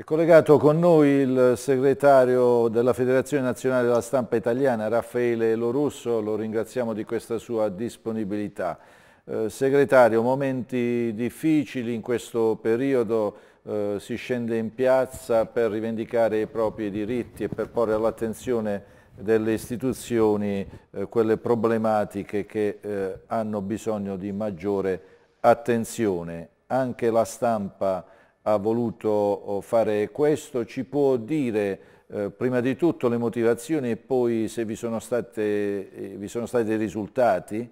È collegato con noi il segretario della Federazione Nazionale della Stampa Italiana, Raffaele Lorusso, lo ringraziamo di questa sua disponibilità. Eh, segretario, momenti difficili in questo periodo, eh, si scende in piazza per rivendicare i propri diritti e per porre all'attenzione delle istituzioni eh, quelle problematiche che eh, hanno bisogno di maggiore attenzione. Anche la stampa ha voluto oh, fare questo, ci può dire eh, prima di tutto le motivazioni e poi se vi sono, state, eh, vi sono stati dei risultati?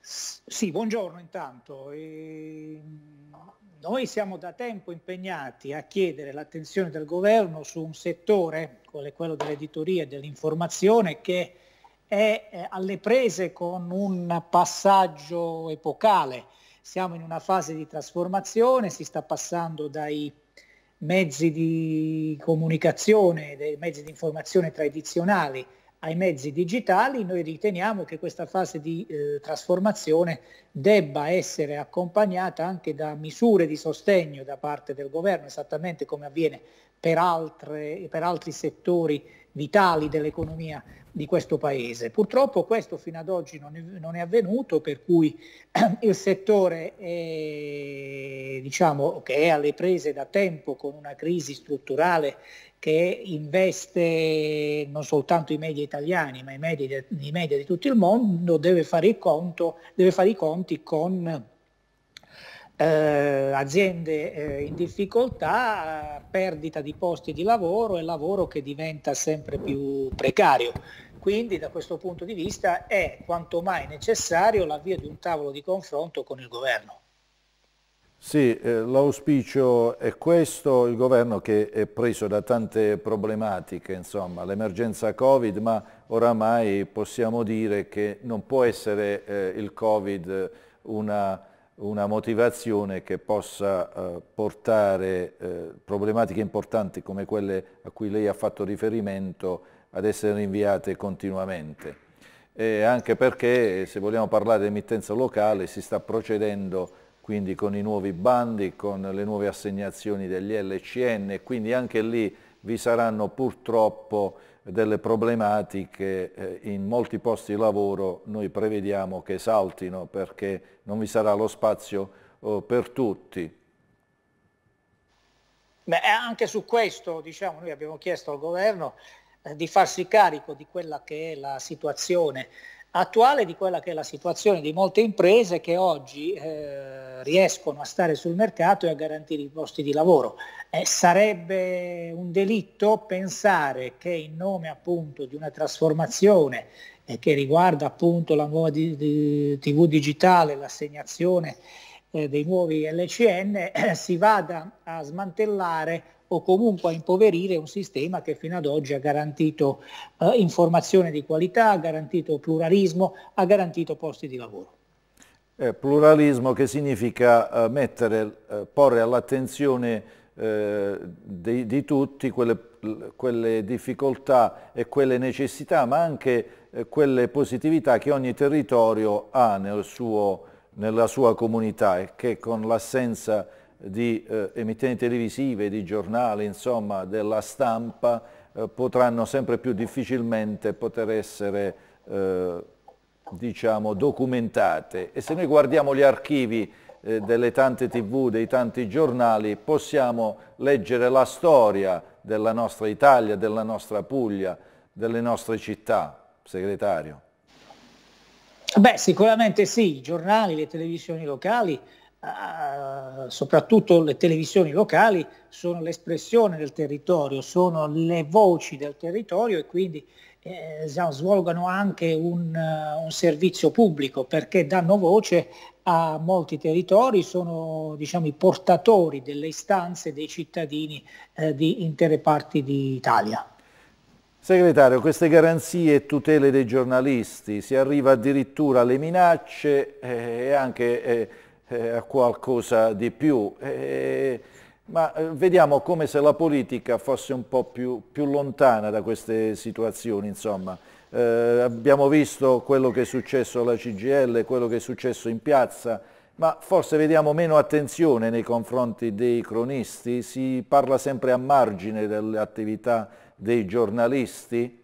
Sì, buongiorno intanto. E ehm, noi siamo da tempo impegnati a chiedere l'attenzione del governo su un settore, quello dell'editoria e dell'informazione, che è eh, alle prese con un passaggio epocale siamo in una fase di trasformazione, si sta passando dai mezzi di comunicazione, dai mezzi di informazione tradizionali ai mezzi digitali, noi riteniamo che questa fase di eh, trasformazione debba essere accompagnata anche da misure di sostegno da parte del governo, esattamente come avviene per, altre, per altri settori vitali dell'economia di questo paese. Purtroppo questo fino ad oggi non è, non è avvenuto, per cui il settore è, diciamo, che è alle prese da tempo con una crisi strutturale che investe non soltanto i media italiani, ma i media, i media di tutto il mondo, deve fare i, conto, deve fare i conti con eh, aziende eh, in difficoltà, perdita di posti di lavoro e lavoro che diventa sempre più precario. Quindi da questo punto di vista è quanto mai necessario l'avvio di un tavolo di confronto con il governo. Sì, eh, l'auspicio è questo, il governo che è preso da tante problematiche, insomma, l'emergenza Covid, ma oramai possiamo dire che non può essere eh, il Covid una, una, motivazione che possa eh, portare eh, problematiche importanti come quelle a cui lei ha fatto riferimento ad essere rinviate continuamente. E anche perché, se vogliamo parlare di emittenza locale, si sta procedendo quindi con i nuovi bandi, con le nuove assegnazioni degli LCN, quindi anche lì vi saranno purtroppo delle problematiche eh, in molti posti di lavoro noi prevediamo che saltino perché non vi sarà lo spazio oh, per tutti. Beh, anche su questo diciamo, noi abbiamo chiesto al governo eh, di farsi carico di quella che è la situazione attuale, di quella che è la situazione di molte imprese che oggi eh, riescono a stare sul mercato e a garantire i posti di lavoro. Eh, sarebbe un delitto pensare che in nome appunto di una trasformazione eh, che riguarda appunto la nuova di, di, TV digitale, l'assegnazione eh, dei nuovi LCN eh, si vada a smantellare o comunque a impoverire un sistema che fino ad oggi ha garantito eh, informazione di qualità, ha garantito pluralismo, ha garantito posti di lavoro. Eh, pluralismo che significa eh, mettere, porre all'attenzione di, di, tutti quelle, quelle, difficoltà e quelle necessità, ma anche quelle positività che ogni territorio ha nel suo nella sua comunità e che con l'assenza di eh, emittenti televisive, di giornali, insomma, della stampa, eh, potranno sempre più difficilmente poter essere eh, diciamo, documentate. E se noi guardiamo gli archivi eh, delle tante tv, dei tanti giornali, possiamo leggere la storia della nostra Italia, della nostra Puglia, delle nostre città, segretario. Beh, sicuramente sì, i giornali, le televisioni locali, Uh, soprattutto le televisioni locali sono l'espressione del territorio, sono le voci del territorio e quindi eh, svolgono anche un, uh, un, servizio pubblico perché danno voce a molti territori, sono diciamo, i portatori delle istanze dei cittadini eh, di intere parti d'Italia. Segretario, queste garanzie e tutele dei giornalisti, si arriva addirittura alle minacce eh, e anche eh, eh, a qualcosa di più, ma vediamo come se la politica fosse un po' più, più lontana da queste situazioni, eh, abbiamo visto quello che è successo alla CGL, quello che è successo in piazza, ma forse vediamo meno attenzione nei confronti dei cronisti, si parla sempre a margine delle attività dei giornalisti?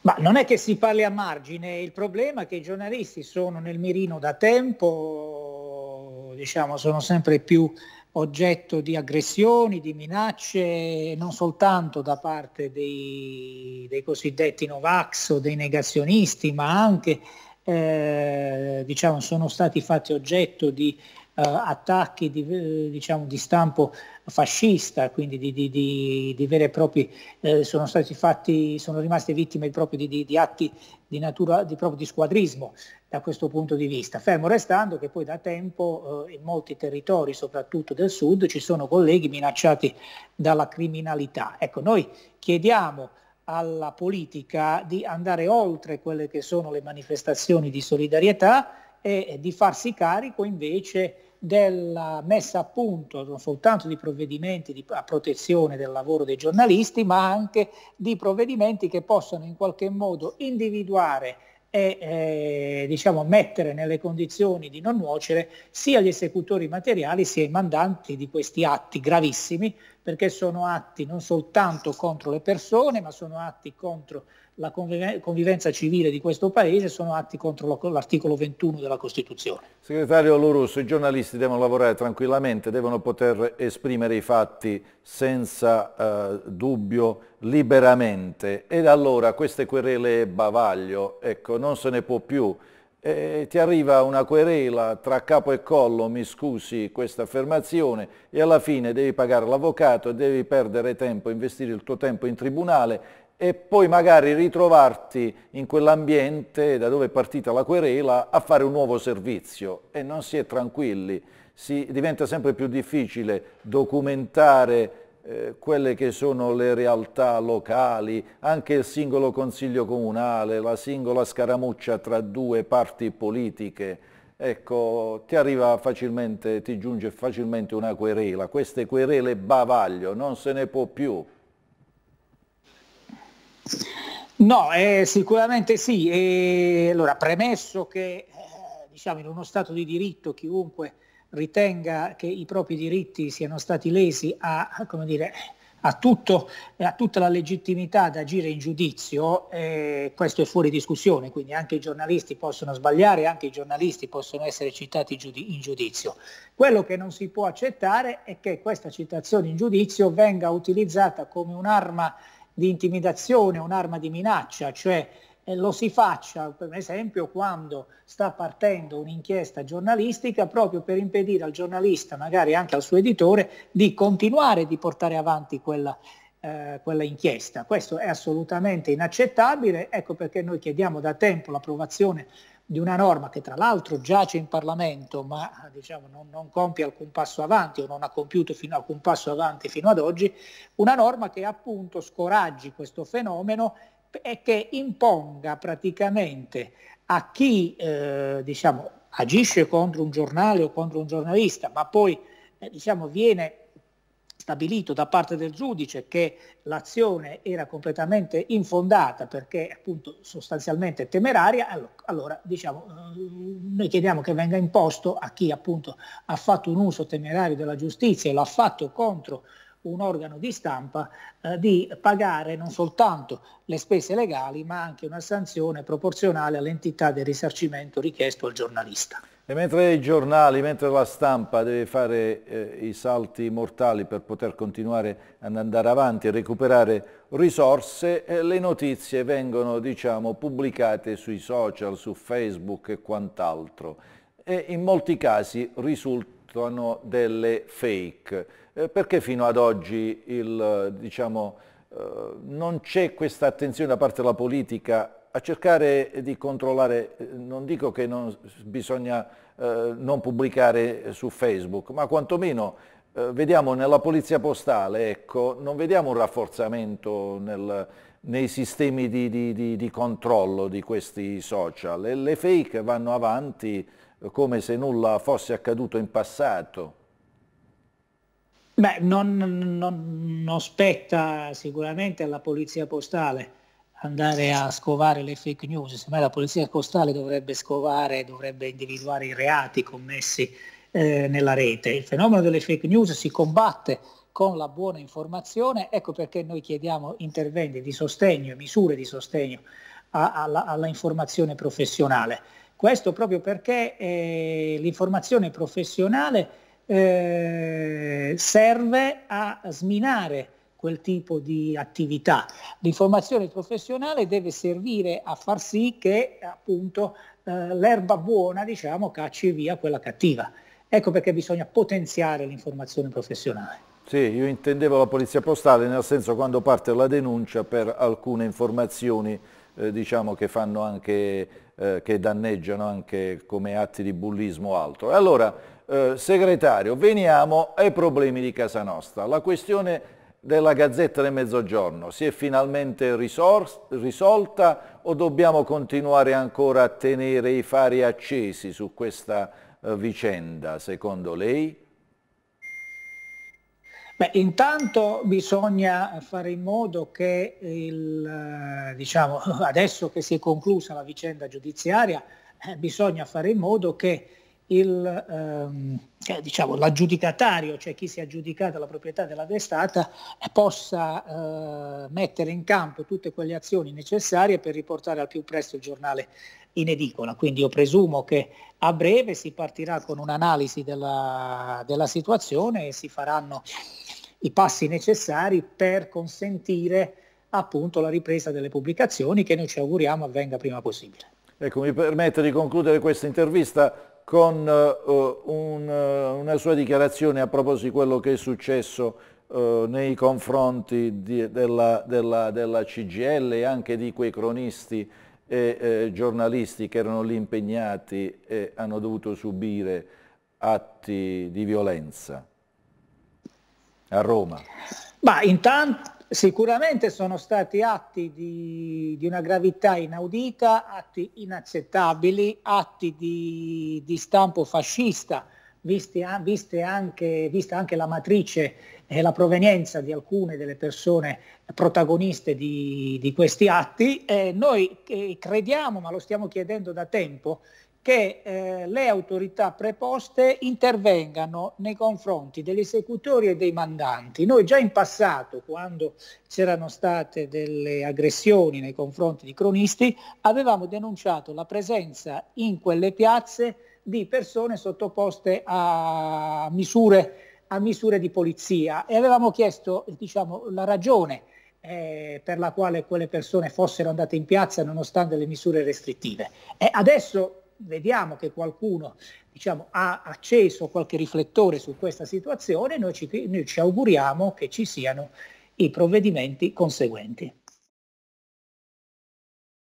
Ma non è che si parli a margine, il problema è che i giornalisti sono nel mirino da tempo, diciamo, sono sempre più oggetto di aggressioni, di minacce, non soltanto da parte dei, dei cosiddetti Novax o dei negazionisti, ma anche eh, diciamo, sono stati fatti oggetto di eh, attacchi di, eh, diciamo, di, stampo fascista, quindi di, di, di vere e proprie, eh, sono, stati fatti, sono rimaste vittime proprio di, atti di natura di, proprio di squadrismo da questo punto di vista, fermo restando che poi da tempo eh, in molti territori, soprattutto del sud, ci sono colleghi minacciati dalla criminalità. Ecco, noi chiediamo alla politica di andare oltre quelle che sono le manifestazioni di solidarietà e di farsi carico invece della messa a punto non soltanto di provvedimenti di, a protezione del lavoro dei giornalisti, ma anche di provvedimenti che possano in qualche modo individuare e eh, diciamo, mettere nelle condizioni di non nuocere sia gli esecutori materiali sia i mandanti di questi atti gravissimi, perché sono atti non soltanto contro le persone, ma sono atti contro la convivenza civile di questo Paese sono atti contro l'articolo 21 della Costituzione. Segretario Lorusso, i giornalisti devono lavorare tranquillamente, devono poter esprimere i fatti senza eh, dubbio liberamente ed allora queste querele bavaglio, ecco, non se ne può più. E ti arriva una querela tra capo e collo, mi scusi questa affermazione, e alla fine devi pagare l'avvocato, devi perdere tempo, investire il tuo tempo in tribunale e poi magari ritrovarti in quell'ambiente da dove è partita la querela a fare un nuovo servizio e non si è tranquilli, si, diventa sempre più difficile documentare eh, quelle che sono le realtà locali, anche il singolo consiglio comunale, la singola scaramuccia tra due parti politiche. Ecco, ti arriva facilmente, ti giunge facilmente una querela. Queste querele bavaglio, non se ne può più. No, eh, sicuramente sì. E allora, premesso che eh, diciamo, in uno Stato di diritto chiunque ritenga che i propri diritti siano stati lesi a, come dire, a, tutto, eh, a tutta la legittimità ad agire in giudizio, eh, questo è fuori discussione, quindi anche i giornalisti possono sbagliare, anche i giornalisti possono essere citati in giudizio. Quello che non si può accettare è che questa citazione in giudizio venga utilizzata come un'arma di intimidazione, un'arma di minaccia, cioè eh, lo si faccia, per esempio, quando sta partendo un'inchiesta giornalistica proprio per impedire al giornalista, magari anche al suo editore, di continuare di portare avanti quella, eh, quella inchiesta. Questo è assolutamente inaccettabile, ecco perché noi chiediamo da tempo l'approvazione di una norma che tra l'altro giace in Parlamento ma diciamo, non, non, compie alcun passo avanti o non ha compiuto fino, alcun passo avanti fino ad oggi, una norma che appunto scoraggi questo fenomeno e che imponga praticamente a chi eh, diciamo, agisce contro un giornale o contro un giornalista ma poi eh, diciamo, viene stabilito da parte del giudice che l'azione era completamente infondata perché appunto sostanzialmente temeraria, allora diciamo, eh, noi chiediamo che venga imposto a chi appunto ha fatto un uso temerario della giustizia e l'ha fatto contro un organo di stampa eh, di pagare non soltanto le spese legali ma anche una sanzione proporzionale all'entità del risarcimento richiesto al giornalista. E mentre i giornali, mentre la stampa deve fare eh, i salti mortali per poter continuare ad andare avanti e recuperare risorse, eh, le notizie vengono diciamo, pubblicate sui social, su Facebook e quant'altro. E in molti casi risultano delle fake, eh, perché fino ad oggi il, diciamo, eh, non c'è questa attenzione da parte della politica a cercare di controllare, non dico che non, bisogna eh, non pubblicare su Facebook, ma quantomeno eh, vediamo nella polizia postale, ecco, non vediamo un rafforzamento nel, nei sistemi di, di, di, di, controllo di questi social e le fake vanno avanti eh, come se nulla fosse accaduto in passato. Beh, non, non, non spetta sicuramente alla polizia postale andare a scovare le fake news, semmai la polizia costale dovrebbe scovare, dovrebbe individuare i reati commessi eh, nella rete. Il fenomeno delle fake news si combatte con la buona informazione, ecco perché noi chiediamo interventi di sostegno e misure di sostegno a, alla, alla, informazione professionale. Questo proprio perché eh, l'informazione professionale eh, serve a sminare quel tipo di attività. L'informazione professionale deve servire a far sì che appunto eh, l'erba buona diciamo cacci via quella cattiva. Ecco perché bisogna potenziare l'informazione professionale. Sì, io intendevo la polizia postale nel senso quando parte la denuncia per alcune informazioni eh, diciamo che fanno anche eh, che danneggiano anche come atti di bullismo o altro. Allora, eh, segretario, veniamo ai problemi di casa nostra. La questione della Gazzetta del Mezzogiorno? Si è finalmente risolta o dobbiamo continuare ancora a tenere i fari accesi su questa eh, vicenda, secondo lei? Beh, intanto bisogna fare in modo che il, eh, diciamo, adesso che si è conclusa la vicenda giudiziaria, eh, bisogna fare in modo che il, ehm, eh, diciamo, l'aggiudicatario, cioè chi si è aggiudicato la proprietà della testata, eh, possa eh, mettere in campo tutte quelle azioni necessarie per riportare al più presto il giornale in edicola. Quindi io presumo che a breve si partirà con un'analisi della, della situazione e si faranno i passi necessari per consentire appunto la ripresa delle pubblicazioni che noi ci auguriamo avvenga prima possibile. Ecco, mi permetto di concludere questa intervista con eh, un, eh, una sua dichiarazione a proposito di quello che è successo eh, nei confronti di, della, della, della, CGL e anche di quei cronisti e eh, giornalisti che erano lì impegnati e hanno dovuto subire atti di violenza a Roma? Ma intanto Sicuramente sono stati atti di, di, una gravità inaudita, atti inaccettabili, atti di, di stampo fascista, vista anche, anche la matrice e la provenienza di alcune delle persone protagoniste di, di questi atti. Eh, noi crediamo, ma lo stiamo chiedendo da tempo, che eh, le autorità preposte intervengano nei confronti degli esecutori e dei mandanti. Noi già in passato, quando c'erano state delle aggressioni nei confronti di cronisti, avevamo denunciato la presenza in quelle piazze di persone sottoposte a misure, a misure di polizia e avevamo chiesto diciamo, la ragione eh, per la quale quelle persone fossero andate in piazza nonostante le misure restrittive. E adesso vediamo che qualcuno diciamo, ha acceso qualche riflettore su questa situazione, noi ci, noi ci auguriamo che ci siano i provvedimenti conseguenti.